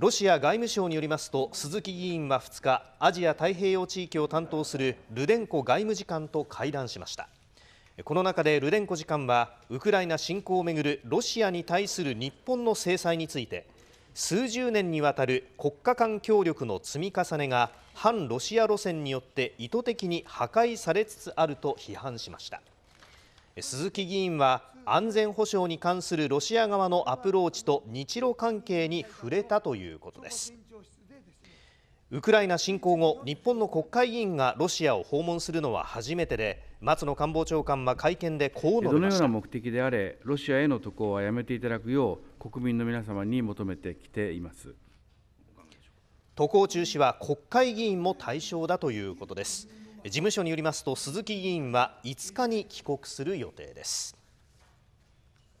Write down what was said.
ロシア外務省によりますと鈴木議員は2日アジア太平洋地域を担当するルデンコ外務次官と会談しましたこの中でルデンコ次官はウクライナ侵攻をめぐるロシアに対する日本の制裁について数十年にわたる国家間協力の積み重ねが反ロシア路線によって意図的に破壊されつつあると批判しました鈴木議員は安全保障に関するロシア側のアプローチと日ロ関係に触れたということですウクライナ侵攻後日本の国会議員がロシアを訪問するのは初めてで松野官房長官は会見でこう述べましたどのような目的であれロシアへの渡航はやめていただくよう国民の皆様に求めてきています渡航中止は国会議員も対象だということです事務所によりますと鈴木議員は5日に帰国する予定です